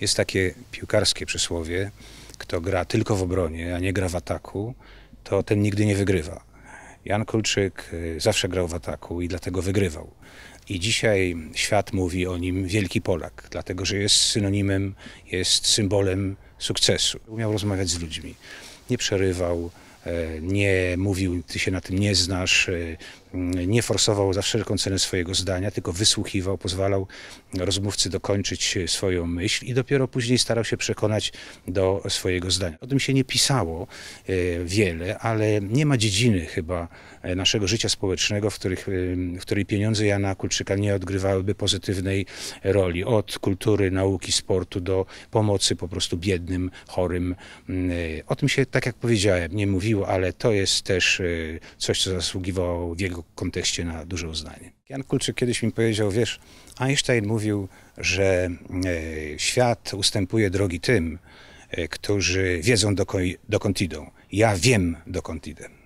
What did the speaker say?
Jest takie piłkarskie przysłowie, kto gra tylko w obronie, a nie gra w ataku, to ten nigdy nie wygrywa. Jan Kulczyk y, zawsze grał w ataku i dlatego wygrywał. I dzisiaj świat mówi o nim Wielki Polak, dlatego że jest synonimem, jest symbolem sukcesu. Umiał rozmawiać z ludźmi, nie przerywał, E, nie mówił, ty się na tym nie znasz, e, mm, nie forsował za wszelką cenę swojego zdania, tylko wysłuchiwał, pozwalał rozmówcy dokończyć swoją myśl i dopiero później starał się przekonać do swojego zdania. O tym się nie pisało e, wiele, ale nie ma dziedziny chyba naszego życia społecznego, w, których, w której pieniądze Jana Kulczyka nie odgrywałyby pozytywnej roli. Od kultury, nauki, sportu do pomocy po prostu biednym, chorym. Mm, o tym się, tak jak powiedziałem, nie mówiło ale to jest też y, coś, co zasługiwało w jego kontekście na duże uznanie. Jan Kulczyk kiedyś mi powiedział, wiesz, Einstein mówił, że e, świat ustępuje drogi tym, e, którzy wiedzą dokąd idą. Ja wiem dokąd idę.